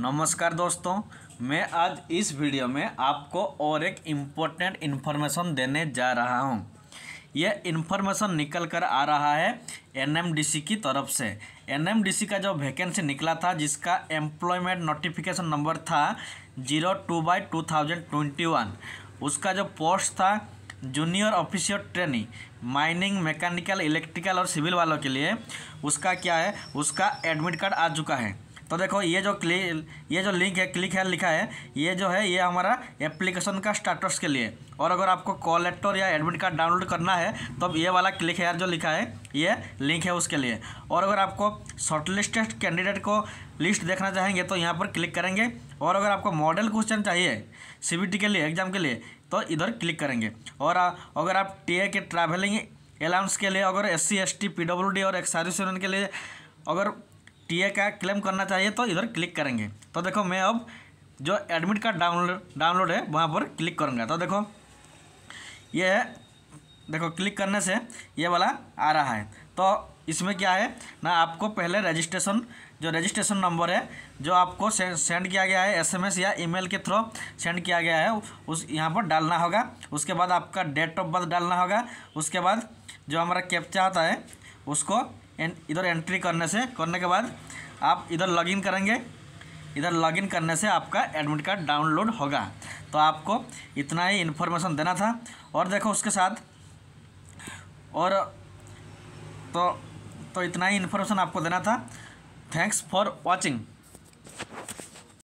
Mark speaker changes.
Speaker 1: नमस्कार दोस्तों मैं आज इस वीडियो में आपको और एक इम्पोर्टेंट इन्फॉर्मेशन देने जा रहा हूँ यह इन्फॉर्मेशन निकल कर आ रहा है एनएमडीसी की तरफ से एनएमडीसी का जो वैकेंसी निकला था जिसका एम्प्लॉयमेंट नोटिफिकेशन नंबर था zero two by two thousand twenty one उसका जो पोस्ट था junior officer training mining mechanical electrical और सिविल वालों के लिए उसका क्या है उसका एडमिट कार्ड आ चुका है तो देखो ये जो क्लिक ये जो लिंक है क्लिक है लिखा है ये जो है ये हमारा एप्लीकेशन का स्टाटस के लिए और अगर आपको कॉल लेटर या एडमिट कार्ड डाउनलोड करना है तो ये वाला क्लिक हेयर जो लिखा है ये लिंक है उसके लिए और अगर आपको शॉर्टलिस्टेड कैंडिडेट को लिस्ट देखना चाहेंगे तो यहाँ पर क्लिक करेंगे और अगर आपको मॉडल क्वेश्चन चाहिए सी के लिए एग्जाम के लिए तो इधर क्लिक करेंगे और अगर आप टी के ट्रैवलिंग अलाउंस के लिए अगर S C S T P W D और एक्स के लिए अगर टीए का क्लेम करना चाहिए तो इधर क्लिक करेंगे तो देखो मैं अब जो एडमिट कार्ड डाउनलोड डाउनलोड है वहाँ पर क्लिक करूँगा तो देखो ये देखो क्लिक करने से ये वाला आ रहा है तो इसमें क्या है ना आपको पहले रजिस्ट्रेशन जो रजिस्ट्रेशन नंबर है जो आपको सेंड किया गया है एसएमएस या ईमेल के थ्रू सेंड किया गया है उस यहाँ पर डालना होगा उसके बाद आपका डेट ऑफ बर्थ डालना होगा उसके बाद जो हमारा कैप्चा आता है उसको इधर एंट्री करने से करने के बाद आप इधर लॉगिन करेंगे इधर लॉगिन करने से आपका एडमिट कार्ड डाउनलोड होगा तो आपको इतना ही इन्फॉर्मेशन देना था और देखो उसके साथ और तो तो इतना ही इन्फॉर्मेशन आपको देना था थैंक्स फॉर वॉचिंग